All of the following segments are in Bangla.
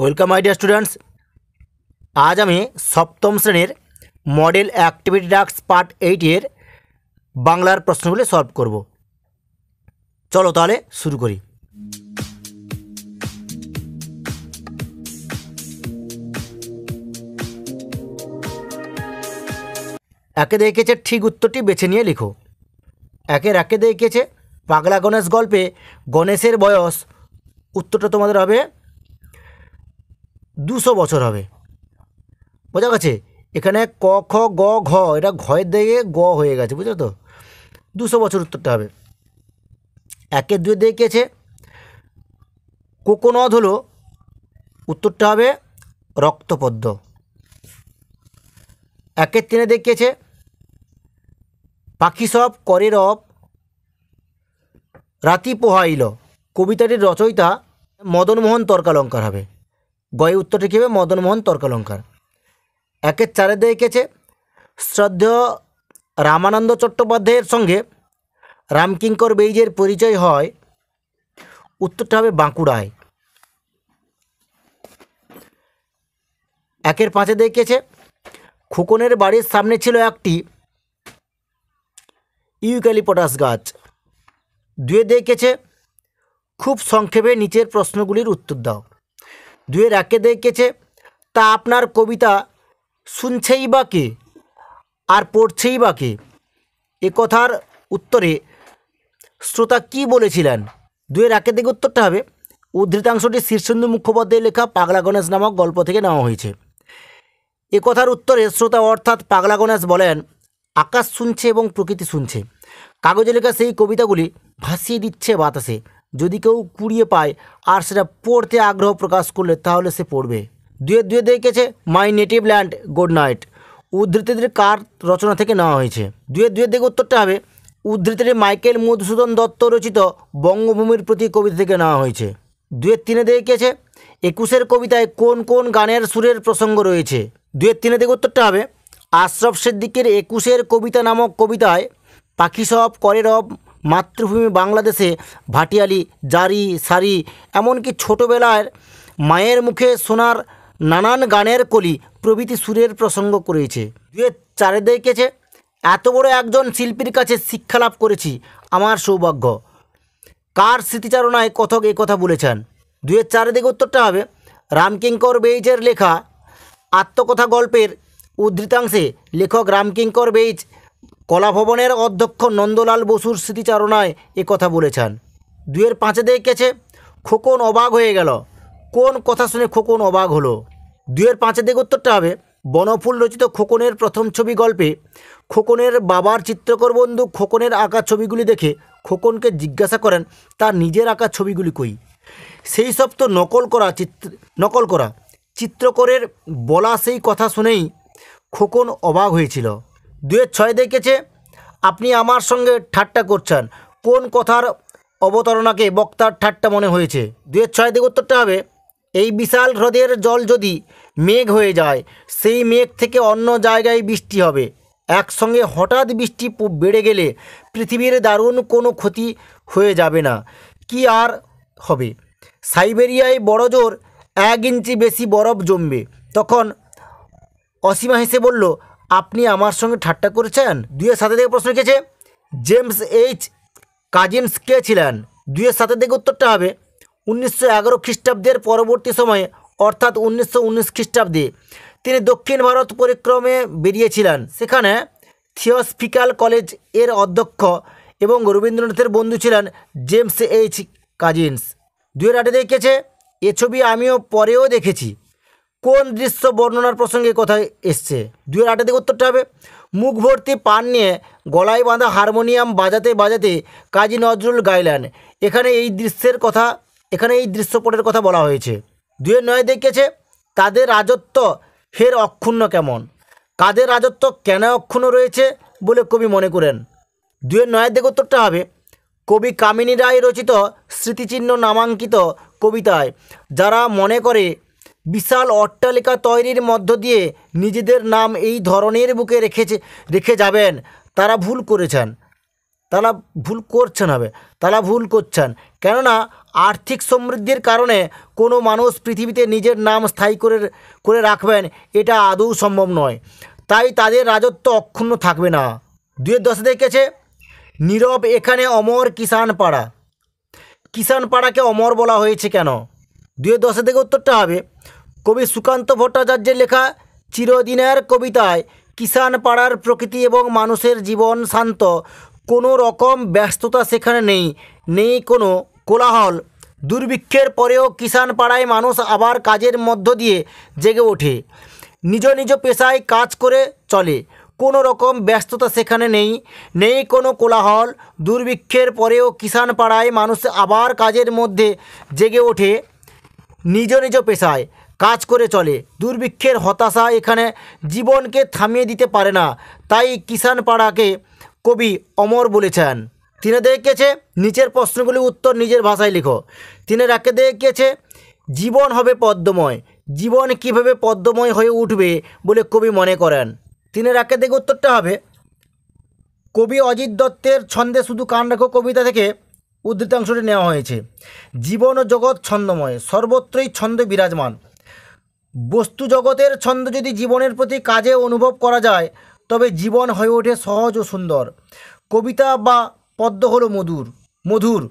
ওয়েলকাম আইডিয়া স্টুডেন্টস আজ আমি সপ্তম শ্রেণীর মডেল অ্যাক্টিভিটি ডাক্স পার্ট এইটের বাংলার প্রশ্নগুলি সলভ করব চলো তাহলে শুরু করি একে দেখেছে ঠিক উত্তরটি বেছে নিয়ে লিখো একের একে দেখেছে পাগলা গণেশ গল্পে গণেশের বয়স উত্তরটা তোমাদের হবে দুশো বছর হবে বোঝা গেছে এখানে ক খ গ ঘ এটা ঘয়ের দিকে গ হয়ে গেছে বুঝলো তো দুশো বছর উত্তরটা হবে একের দুয়ের দিকে আছে কোকোনদ হলো উত্তরটা হবে রক্তপদ্ম একের তিনে দেখিয়েছে পাখি সব করে রব রাতি পোহাইল কবিতাটির রচয়িতা মদনমোহন তর্কালঙ্কার হবে গয়ে উত্তরটি কী হবে মদনমোহন তর্কালঙ্কার একের চারে দিয়ে এঁকেছে শ্রদ্ধেয় রামানন্দ চট্টোপাধ্যায়ের সঙ্গে রামকিঙ্কর বেইজের পরিচয় হয় উত্তরটা হবে বাঁকুড়ায় একের পাঁচে দেখেছে খোকনের বাড়ির সামনে ছিল একটি ইউক্যালিপটাস গাছ দুয়ে দেখেছে খুব সংক্ষেপে নিচের প্রশ্নগুলির উত্তর দাও ধুয়ে রেখে দেখেছে তা আপনার কবিতা শুনছেই বা কে আর পড়ছেই বা কে এ কথার উত্তরে শ্রোতা কি বলেছিলেন দুয়ের একে দিকে উত্তরটা হবে উদ্ধৃতাংশটি শীর্ষেন্দু মুখোপাধ্যায় লেখা পাগলা গণেশ নামক গল্প থেকে নেওয়া হয়েছে এ কথার উত্তরে শ্রোতা অর্থাৎ পাগলা গণেশ বলেন আকাশ শুনছে এবং প্রকৃতি শুনছে কাগজে লেখা সেই কবিতাগুলি ভাসিয়ে দিচ্ছে বাতাসে যদি কেউ কুড়িয়ে পায় আর সেটা পড়তে আগ্রহ প্রকাশ করলে তাহলে সে পড়বে দুয়ে দুয়ে দেখেছে my native land good night উদ্ধৃতিদের কার রচনা থেকে নেওয়া হয়েছে দুয়ে দুয়ে দেখে উত্তরটা হবে উদ্ধৃতিটি মাইকেল মধুসূদন দত্ত রচিত বঙ্গভূমির প্রতি কবিতা থেকে নেওয়া হয়েছে দুয়ের তিনে দেখেছে একুশের কবিতায় কোন কোন গানের সুরের প্রসঙ্গ রয়েছে দুয়ের তিনে দেখে উত্তরটা হবে আশরফ সিদ্দিকের একুশের কবিতা নামক কবিতায় পাখি সব করে রব মাতৃভূমি বাংলাদেশে ভাটিয়ালি জারি সারি এমনকি ছোটোবেলার মায়ের মুখে শোনার নানান গানের কলি প্রভৃতি সুরের প্রসঙ্গ করেছে দুয়ে চারে দেখেছে এত বড় একজন শিল্পীর কাছে শিক্ষা লাভ করেছি আমার সৌভাগ্য কার স্মৃতিচারণায় কথক এ কথা বলেছেন দুয়ের চারিদিকে উত্তরটা হবে রামকিঙ্কর বেইজের লেখা আত্মকথা গল্পের উদ্ধৃতাংশে লেখক রামকিঙ্কর বেইজ কলাভবনের অধ্যক্ষ নন্দলাল বসুর স্মৃতিচারণায় এ কথা বলেছেন দুয়ের পাঁচে গেছে খোকন অবাক হয়ে গেল কোন কথা শুনে খোকন অবাক হলো দুয়ের পাঁচে দিকে উত্তরটা হবে বনফুল রচিত খোকনের প্রথম ছবি গল্পে খোকনের বাবার চিত্রকর বন্ধু খোকনের আঁকা ছবিগুলি দেখে খোকনকে জিজ্ঞাসা করেন তার নিজের আঁকা ছবিগুলি কই সেই সব তো নকল করা চিত্র নকল করা চিত্রকরের বলা সেই কথা শুনেই খোকন অবাক হয়েছিল দুয়ের ছয় দেখেছে আপনি আমার সঙ্গে ঠাট্টা করছেন কোন কথার অবতারণাকে বক্তার ঠাট্টা মনে হয়েছে দুয়ের ছয় দিকে উত্তরটা হবে এই বিশাল হ্রদের জল যদি মেঘ হয়ে যায় সেই মেঘ থেকে অন্য জায়গায় বৃষ্টি হবে একসঙ্গে হঠাৎ বৃষ্টি বেড়ে গেলে পৃথিবীর দারুণ কোনো ক্ষতি হয়ে যাবে না কি আর হবে সাইবেরিয়ায় বড় জোর এক ইঞ্চি বেশি বরফ জমবে তখন অসীমা হেসে বলল আপনি আমার সঙ্গে ঠাট্টা করেছেন দুইয়ের সাথে থেকে প্রশ্ন লিখেছে জেমস এইচ কাজিনস কে ছিলেন দুয়ের সাথে থেকে উত্তরটা হবে উনিশশো এগারো খ্রিস্টাব্দের পরবর্তী সময়ে অর্থাৎ উনিশশো উনিশ খ্রিস্টাব্দে তিনি দক্ষিণ ভারত পরিক্রমে বেরিয়েছিলেন সেখানে থিওসফিক্যাল কলেজ এর অধ্যক্ষ এবং রবীন্দ্রনাথের বন্ধু ছিলেন জেমস এইচ কাজিন্স দুয়ের আটে দেখেছে এ ছবি আমিও পরেও দেখেছি কোন দৃশ্য বর্ণনার প্রসঙ্গে কথায় এসছে দুই হাজার আটের দিকে উত্তরটা হবে মুখ ভর্তি পান নিয়ে গলায় বাঁধা হারমোনিয়াম বাজাতে বাজাতে কাজী নজরুল গাইলেন এখানে এই দৃশ্যের কথা এখানে এই দৃশ্যপটের কথা বলা হয়েছে দুয়ের নয় দেখেছে তাদের রাজত্ব ফের অক্ষুণ্ণ কেমন কাদের রাজত্ব কেন অক্ষুণ্ণ রয়েছে বলে কবি মনে করেন দুয়ের নয়ের দিকে উত্তরটা হবে কবি কামিনী রায় রচিত স্মৃতিচিহ্ন নামাঙ্কিত কবিতায় যারা মনে করে বিশাল অট্টালিকা তৈরির মধ্য দিয়ে নিজেদের নাম এই ধরনের বুকে রেখেছে রেখে যাবেন তারা ভুল করেছেন তারা ভুল করছেন হবে তারা ভুল করছেন কেননা আর্থিক সমৃদ্ধির কারণে কোনো মানুষ পৃথিবীতে নিজের নাম স্থায়ী করে করে রাখবেন এটা আদৌ সম্ভব নয় তাই তাদের রাজত্ব অক্ষুণ্ণ থাকবে না দুয়ের দশে দেখেছে নীরব এখানে অমর কিষাণ পাড়া কিষাণ পাড়াকে অমর বলা হয়েছে কেন দুয়ের দশে থেকে উত্তরটা হবে কবি সুকান্ত ভট্টাচার্যের লেখা চিরদিনের কবিতায় কিষান পাড়ার প্রকৃতি এবং মানুষের জীবন শান্ত কোনো রকম ব্যস্ততা সেখানে নেই নেই কোনো কোলাহল দুর্ভিক্ষের পরেও কিষান পাড়ায় মানুষ আবার কাজের মধ্য দিয়ে জেগে ওঠে নিজ নিজ পেশায় কাজ করে চলে কোনো রকম ব্যস্ততা সেখানে নেই নেই কোনো কোলাহল দুর্ভিক্ষের পরেও কিষান পাড়ায় মানুষ আবার কাজের মধ্যে জেগে ওঠে নিজ নিজ পেশায় কাজ করে চলে দুর্ভিক্ষের হতাশা এখানে জীবনকে থামিয়ে দিতে পারে না তাই কিষান পাড়াকে কবি অমর বলেছেন তিনি দেখেছে নিচের প্রশ্নগুলি উত্তর নিজের ভাষায় লেখো তিনি রাখে দেখেছে জীবন হবে পদ্মময় জীবন কিভাবে পদ্মময় হয়ে উঠবে বলে কবি মনে করেন তিনি রাকে দেখে উত্তরটা হবে কবি অজিত দত্তের ছন্দে শুধু কান রাখো কবিতা থেকে উদ্ধৃতাংশটি নেওয়া হয়েছে জীবন ও জগৎ ছন্দময় সর্বত্রই ছন্দ বিরাজমান বস্তু জগতের ছন্দ যদি জীবনের প্রতি কাজে অনুভব করা যায় তবে জীবন হয়ে ওঠে সহজ ও সুন্দর কবিতা বা পদ্ম হলো মধুর মধুর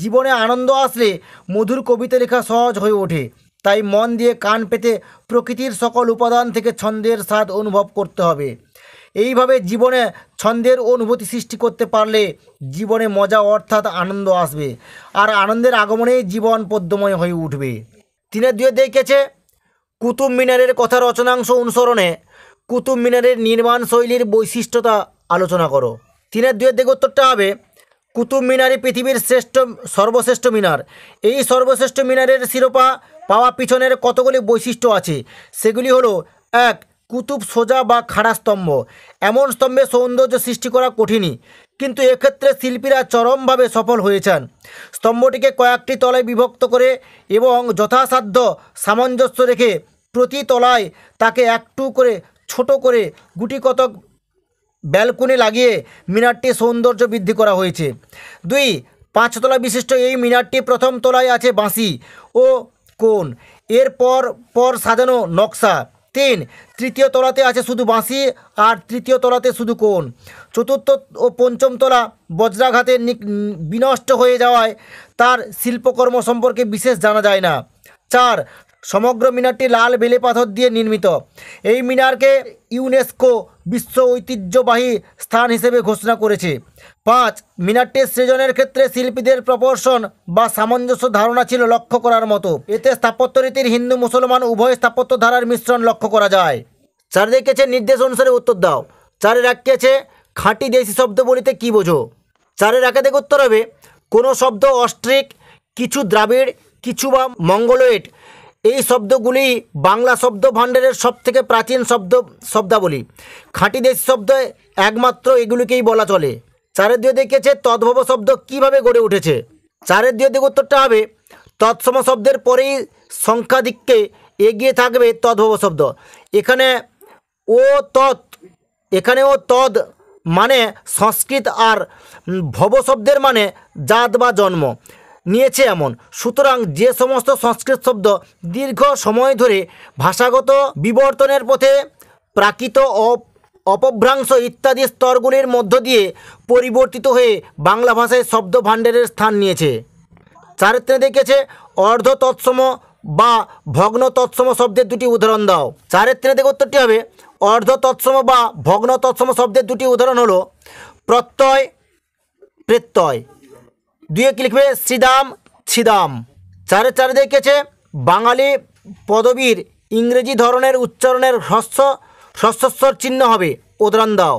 জীবনে আনন্দ আসলে মধুর কবিতা লেখা সহজ হয়ে ওঠে তাই মন দিয়ে কান পেতে প্রকৃতির সকল উপাদান থেকে ছন্দের স্বাদ অনুভব করতে হবে এইভাবে জীবনে ছন্দের অনুভূতি সৃষ্টি করতে পারলে জীবনে মজা অর্থাৎ আনন্দ আসবে আর আনন্দের আগমনেই জীবন পদ্যময় হয়ে উঠবে তিনের দুয়ে দেখেছে কুতুব মিনারের কথা রচনাংশ অনুসরণে কুতুব মিনারের নির্মাণ শৈলীর বৈশিষ্ট্যতা আলোচনা করো তিনের দুয়ের দিকে উত্তরটা হবে কুতুব মিনারই পৃথিবীর শ্রেষ্ঠ সর্বশ্রেষ্ঠ মিনার এই সর্বশ্রেষ্ঠ মিনারের শিরোপা পাওয়া পিছনের কতগুলি বৈশিষ্ট্য আছে সেগুলি হলো এক কুতুব সোজা বা খাড়া স্তম্ভ এমন স্তম্ভে সৌন্দর্য সৃষ্টি করা কঠিনই কিন্তু এক্ষেত্রে শিল্পীরা চরমভাবে সফল হয়েছেন স্তম্ভটিকে কয়েকটি তলায় বিভক্ত করে এবং যথাসাধ্য সামঞ্জস্য রেখে প্রতি তলায় তাকে একটু করে ছোট করে গুটি কতক ব্যালকনি লাগিয়ে মিনারটি সৌন্দর্য বৃদ্ধি করা হয়েছে দুই পাঁচতলা বিশিষ্ট এই মিনারটি প্রথম তলায় আছে বাঁশি ও কোন এর পর পর সাজানো নকশা তিন তৃতীয় তলাতে আছে শুধু বাঁশি আর তৃতীয় তলাতে শুধু কোণ চতুর্থ ও পঞ্চম তলা বজ্রাঘাতে বিনষ্ট হয়ে যাওয়ায় তার শিল্পকর্ম সম্পর্কে বিশেষ জানা যায় না চার সমগ্র মিনারটি লাল বেলে পাথর দিয়ে নির্মিত এই মিনারকে ইউনেস্কো বিশ্ব ঐতিহ্যবাহী স্থান হিসেবে ঘোষণা করেছে পাঁচ মিনারটির সৃজনের ক্ষেত্রে শিল্পীদের প্রপোর্শন বা সামঞ্জস্য ধারণা ছিল লক্ষ্য করার মতো এতে স্থাপত্যরীতির হিন্দু মুসলমান উভয় স্থাপত্য ধারার মিশ্রণ লক্ষ্য করা যায় চার দেখিয়েছে নির্দেশ অনুসারে উত্তর দাও চারে রাখিয়েছে খাঁটি দেশি শব্দ বলিতে কী বোঝো চারে দেখ উত্তর হবে কোনো শব্দ অস্ট্রিক কিছু দ্রাবিড় কিছু বা মঙ্গলয়েড এই শব্দগুলি বাংলা শব্দ ভাণ্ডারের সবথেকে প্রাচীন শব্দ শব্দাবলী খাঁটি দেশ শব্দ একমাত্র এগুলিকেই বলা চলে চারের দিয়ে দেখেছে তদ্ভব শব্দ কিভাবে গড়ে উঠেছে চারের দিয়ে দিকে উত্তরটা হবে তৎসম শব্দের পরেই সংখ্যাধিককে এগিয়ে থাকবে তদ্ভব শব্দ এখানে ও তৎ এখানে ও তদ মানে সংস্কৃত আর ভব শব্দের মানে জাত বা জন্ম নিয়েছে এমন সুতরাং যে সমস্ত সংস্কৃত শব্দ দীর্ঘ সময় ধরে ভাষাগত বিবর্তনের পথে প্রাকৃত অপভ্রাংশ ইত্যাদি স্তরগুলির মধ্য দিয়ে পরিবর্তিত হয়ে বাংলা ভাষায় শব্দ ভাণ্ডারের স্থান নিয়েছে চারিত্রে দেখেছে অর্ধ তৎসম বা ভগ্ন তৎসম শব্দের দুটি উদাহরণ দাও চারিত্রে দেখে উত্তরটি হবে অর্ধ তৎসম বা ভগ্ন তৎসম শব্দের দুটি উদাহরণ হলো প্রত্যয় প্রত্যয় দুয়ে কি লিখবে শ্রীদাম ছিদাম চারে চারে দেখেছে বাঙালি পদবীর ইংরেজি ধরনের উচ্চারণের হ্রস্ব হ্রস্বস্বর চিহ্ন হবে ওদরান দাও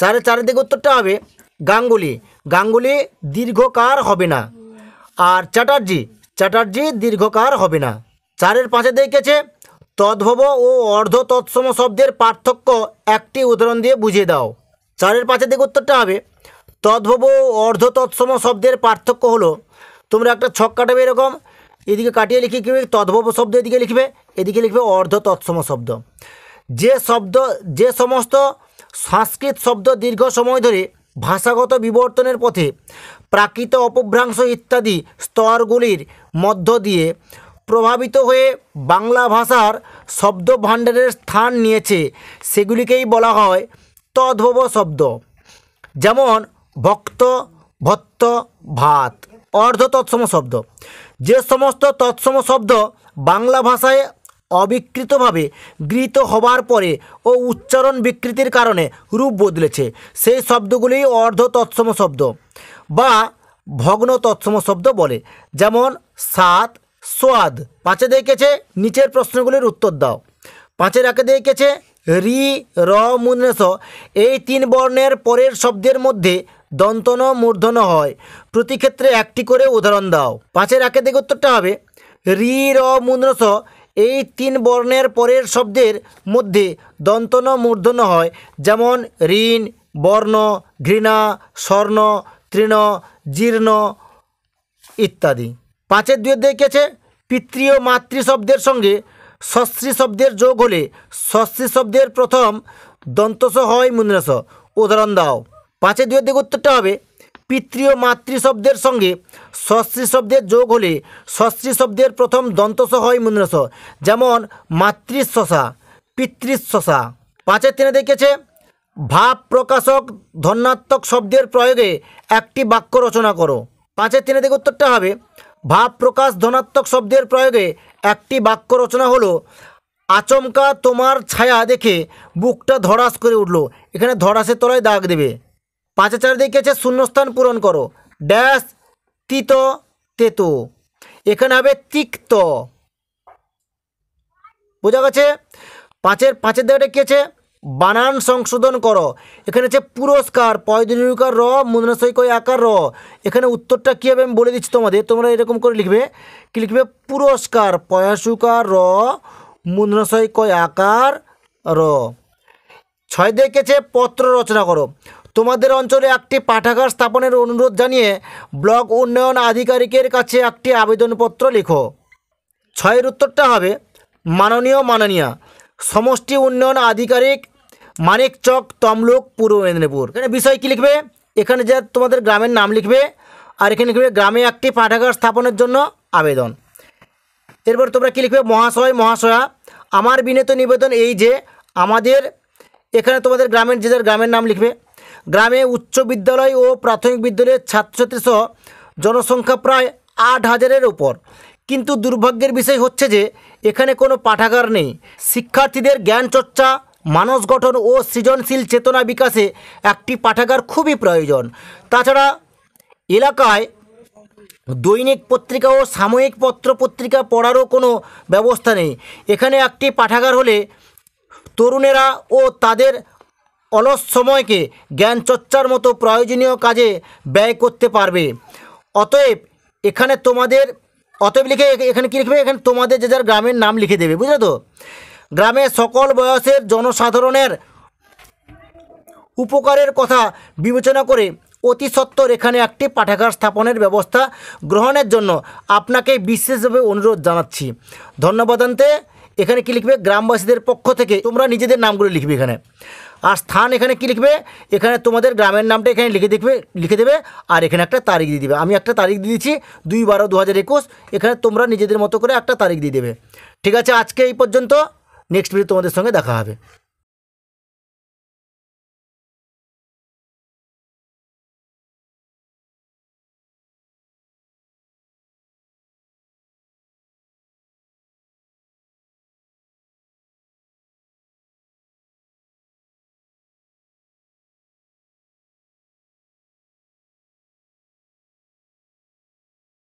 চারে চারে দিকে উত্তরটা হবে গাঙ্গুলি গাঙ্গুলি দীর্ঘকার হবে না আর চ্যাটার্জি চ্যাটার্জি দীর্ঘকার হবে না চারের পাশে দেখেছে তদ্ভব ও অর্ধ তৎসম শব্দের পার্থক্য একটি উদাহরণ দিয়ে বুঝিয়ে দাও চারের পাশে দিকে উত্তরটা হবে তদ্ভব অর্ধ তৎসম শব্দের পার্থক্য হলো তোমরা একটা ছক কাটাবে এরকম এদিকে কাটিয়ে লিখে কি তদ্ভব শব্দ এদিকে লিখবে এদিকে লিখবে অর্ধ তৎসম শব্দ যে শব্দ যে সমস্ত সংস্কৃত শব্দ দীর্ঘ সময় ধরে ভাষাগত বিবর্তনের পথে প্রাকৃত অপভ্রাংশ ইত্যাদি স্তরগুলির মধ্য দিয়ে প্রভাবিত হয়ে বাংলা ভাষার শব্দ ভাণ্ডারের স্থান নিয়েছে সেগুলিকেই বলা হয় তদ্ভব শব্দ যেমন ভক্ত ভত্ত ভাত অর্ধ তৎসম শব্দ যে সমস্ত তৎসম শব্দ বাংলা ভাষায় অবিকৃতভাবে গৃহীত হবার পরে ও উচ্চারণ বিকৃতির কারণে রূপ বদলেছে সেই শব্দগুলি অর্ধ তৎসম শব্দ বা ভগ্ন তৎসম শব্দ বলে যেমন সাত সোয়াদ পাঁচে দেখেছে নিচের প্রশ্নগুলির উত্তর দাও পাঁচের একে দেখেছে রি র মুনেস এই তিন বর্ণের পরের শব্দের মধ্যে দন্তন মূর্ধন হয় প্রতি ক্ষেত্রে একটি করে উদাহরণ দাও পাঁচের আকে দিকে উত্তরটা হবে রি র এই তিন বর্ণের পরের শব্দের মধ্যে দন্তন মূর্ধন হয় যেমন ঋণ বর্ণ ঘৃণা স্বর্ণ তৃণ জীর্ণ ইত্যাদি পাঁচের দুয়ের দেখেছে পিতৃ ও মাতৃ শব্দের সঙ্গে সশ্রী শব্দের যোগ হলে সশ্রী শব্দের প্রথম দন্তস হয় মুন্দ্রাস উদাহরণ দাও পাঁচের দুয়ের দিকে উত্তরটা হবে পিতৃ মাতৃ শব্দের সঙ্গে সশ্রী শব্দের যোগ হলে সশ্রী শব্দের প্রথম দন্তস হয় মূন্দ্রস যেমন মাতৃশ্বশা পিতৃশ্বশা পাঁচের তিনে দেখেছে ভাব প্রকাশক ধন্যাত্মক শব্দের প্রয়োগে একটি বাক্য রচনা করো পাঁচের তিনে দিকে উত্তরটা হবে ভাব প্রকাশ ধনাত্মক শব্দের প্রয়োগে একটি বাক্য রচনা হলো আচমকা তোমার ছায়া দেখে বুকটা ধড়াস করে উঠল এখানে ধড়াসের তলায় দাগ দেবে পাঁচে চার দিকে আছে শূন্যস্থান পূরণ করো ড্যাস তিত তেতো এখানে হবে তিক্ত বোঝা গেছে পাঁচের পাঁচের দেওয়াটা কী আছে বানান সংশোধন করো এখানে আছে পুরস্কার পয়দিনুকার র মুদ্রাসৈকয় আকার র এখানে উত্তরটা কী হবে আমি বলে দিচ্ছি তোমাদের তোমরা এরকম করে লিখবে কি লিখবে পুরস্কার পয়াসুকার র মুদ্রাসৈকয় আকার র ছয় দেখেছে পত্র রচনা করো তোমাদের অঞ্চলে একটি পাঠাগার স্থাপনের অনুরোধ জানিয়ে ব্লক উন্নয়ন আধিকারিকের কাছে একটি আবেদনপত্র লেখো ছয়ের উত্তরটা হবে মাননীয় মাননীয়া সমষ্টি উন্নয়ন আধিকারিক মানিকচক তমলুক পূর্ব মেদিনীপুর এখানে বিষয় কী লিখবে এখানে যে তোমাদের গ্রামের নাম লিখবে আর এখানে লিখবে গ্রামে একটি পাঠাগার স্থাপনের জন্য আবেদন এরপর তোমরা কী লিখবে মহাশয় মহাশয়া আমার বিনীত নিবেদন এই যে আমাদের এখানে তোমাদের গ্রামের যে যার গ্রামের নাম লিখবে গ্রামে উচ্চ বিদ্যালয় ও প্রাথমিক বিদ্যালয়ের ছাত্রছাত্রী সহ জনসংখ্যা প্রায় আট হাজারের ওপর কিন্তু দুর্ভাগ্যের বিষয় হচ্ছে যে এখানে কোনো পাঠাগার নেই শিক্ষার্থীদের জ্ঞান চর্চা মানস গঠন ও সৃজনশীল চেতনা বিকাশে একটি পাঠাগার খুবই প্রয়োজন তাছাড়া এলাকায় দৈনিক পত্রিকা ও সাময়িক পত্র পত্রিকা পড়ারও কোনো ব্যবস্থা নেই এখানে একটি পাঠাগার হলে তরুণেরা ও তাদের অলস সময়কে জ্ঞান চর্চার মতো প্রয়োজনীয় কাজে ব্যয় করতে পারবে অতএব এখানে তোমাদের অতএব লিখে এখানে কী লিখবে এখানে তোমাদের যে যার গ্রামের নাম লিখে দেবে বুঝলে তো গ্রামে সকল বয়সের জনসাধারণের উপকারের কথা বিবেচনা করে অতি সত্বর এখানে একটি পাঠাগার স্থাপনের ব্যবস্থা গ্রহণের জন্য আপনাকে বিশেষভাবে অনুরোধ জানাচ্ছি ধন্যবাদান্তে এখানে কী লিখবে গ্রামবাসীদের পক্ষ থেকে তোমরা নিজেদের নামগুলো লিখবে এখানে আর স্থান এখানে কি লিখবে এখানে তোমাদের গ্রামের নামটা এখানে লিখে দেখবে লিখে দেবে আর এখানে একটা তারিখ দিয়ে দেবে আমি একটা তারিখ দিয়ে দিচ্ছি দুই বারো দু হাজার একুশ এখানে তোমরা নিজেদের মতো করে একটা তারিখ দিয়ে দেবে ঠিক আছে আজকে এই পর্যন্ত নেক্সট ভিডিও তোমাদের সঙ্গে দেখা হবে